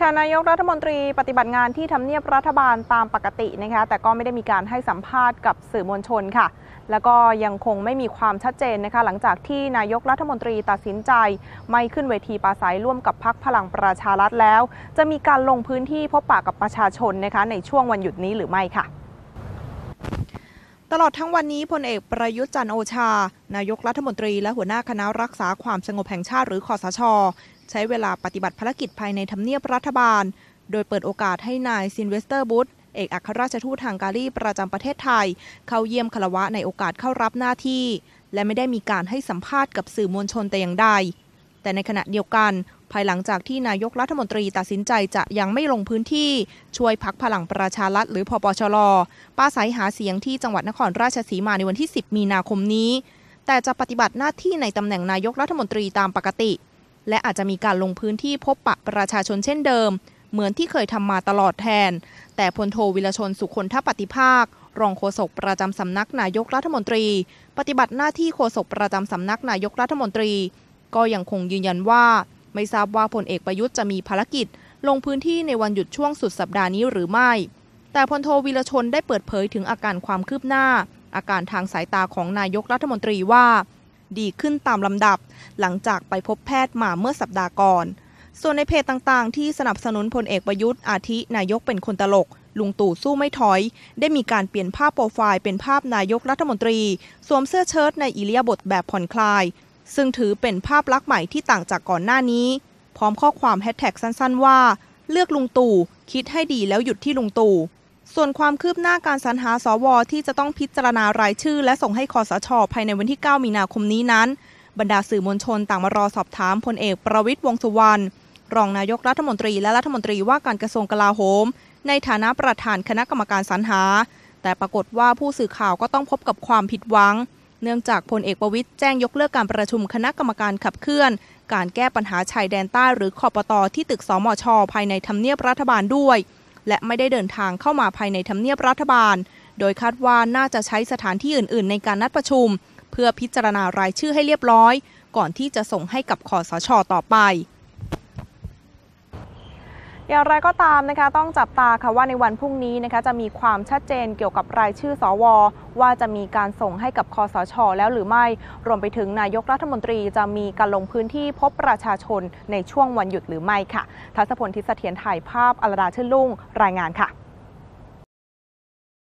ค่ะนายกรัฐมนตรี ปฏิบัติงานที่ทำเนียบรัฐบาลตามปกตินะคะแต่ก็ไม่ได้มีการให้สัมภาษณ์กับสื่อมวลชนค่ะแล้วก็ยังคงไม่มีความชัดเจนนะคะหลังจากที่นายกรัฐมนตรีตัดสินใจ ไม่ขึ้นเวทีปราศัยร่วมกับพักพลังประชารัฐแล้ว จะมีการลงพื้นที่พบปะกับประชาชนนะคะในช่วงวันหยุดนี้หรือไม่ค่ะ ตลอดทั้งวันนี้พลเอกประยุทธ์จันโอชา นายกรัฐมนตรีและหัวหน้าคณะรักษาความสงบแห่งชาติหรือคอสชใช้เวลาปฏิบัติภารกิจภายในทำเนียบรัฐบาล โดยเปิดโอกาสให้นายซินเวสเตอร์บุตเอกอัครราชทูตทางการีประจำประเทศไทย เข้าเยี่ยมคารวะในโอกาสเข้ารับหน้าที่ และไม่ได้มีการให้สัมภาษณ์กับสื่อมวลชนแต่อย่างใด แต่ในขณะเดียวกัน ภายหลังจากที่นายกรัฐมนตรีตัดสินใจจะยังไม่ลงพื้นที่ ช่วยพักพลังประชารัฐหรือพอปชรป้าสายหาเสียงที่จังหวัดนครราชสีมาในวันที่ 10 มีนาคมนี้ แต่จะปฏิบัติหน้าที่ในตำแหน่งนายกรัฐมนตรีตามปกติและอาจจะมีการลงพื้นที่พบปะประชาชนเช่นเดิม เหมือนที่เคยทำมาตลอดแทน แต่พลโทวิรชนสุคนทปฏิภาค รองโฆษกประจำสำนัก นายกรัฐมนตรี ปฏิบัติหน้าที่โฆษกประจำสำนักนายกรัฐมนตรี ก็ยังคงยืนยันว่า ไม่ทราบว่าพลเอกประยุทธ์จะมีภารกิจ ลงพื้นที่ในวันหยุดช่วงสุดสัปดาห์นี้หรือไม่ แต่พลโทวิรชนได้เปิดเผยถึงอาการความคืบหน้า อาการทางสายตาของนายกรัฐมนตรีว่าดีขึ้นตามลำดับ หลังจากไปพบแพทย์มาเมื่อสัปดาห์ก่อน ส่วนในเพจต่างๆ ที่สนับสนุนพลเอกประยุทธ์อาทินายกเป็นคนตลกลุงตู่สู้ไม่ถอย ได้มีการเปลี่ยนภาพโปรไฟล์เป็นภาพนายกรัฐมนตรี สวมเสื้อเชิ้ตในอิเลียบทแบบผ่อนคลาย ซึ่งถือเป็นภาพลักษณ์ใหม่ที่ต่างจากก่อนหน้านี้ พร้อมข้อความแฮชแท็กสั้น ๆ ว่า เลือกลุงตู่คิดให้ดีแล้วหยุดที่ลุงตู่ส่วนความคืบหน้าการสรรหาสว ที่จะต้องพิจารณารายชื่อ และส่งให้คอสชภายในวันที่ 9 มีนาคมนี้นั้น บรรดาสื่อมวลชนต่างมารอสอบถามพลเอกประวิตยวงสุวรรณรองนายกรัฐมนตรีและรัฐมนตรีว่าการกระทรวงกลาโหม ในฐานะประธานคณะกรรมการสรรหา แต่ปรากฏว่าผู้สื่อข่าวก็ต้องพบกับความผิดหวัง เนื่องจากพลเอกประวิตยแจ้งยกเลิกการประชุมคณะกรรมการขับเคลื่อน การแก้ปัญหาชายแดนใต้หรือคอปตอที่ตึกสมชภายในทำเนียบรัฐบาลด้วยและไม่ได้เดินทางเข้ามาภายในทำเนียบรัฐบาล โดยคาดว่าน่าจะใช้สถานที่อื่น ๆ ในการนัดประชุม เพื่อพิจารณารายชื่อให้เรียบร้อย ก่อนที่จะส่งให้กับคอสช ต่อไปอย่างไรก็ตามนะคะ ต้องจับตาค่ะว่าในวันพรุ่งนี้นะคะจะมีความชัดเจนเกี่ยวกับรายชื่อสว ว่าจะมีการส่งให้กับคอสช แล้วหรือไม่รวมไปถึงนายกรัฐมนตรี จะมีการลงพื้นที่พบประชาชนในช่วงวันหยุดหรือไม่ค่ะทัศพลทิศเสถียรถ่ายภาพอลดาชื่นลุ่ง รายงานค่ะ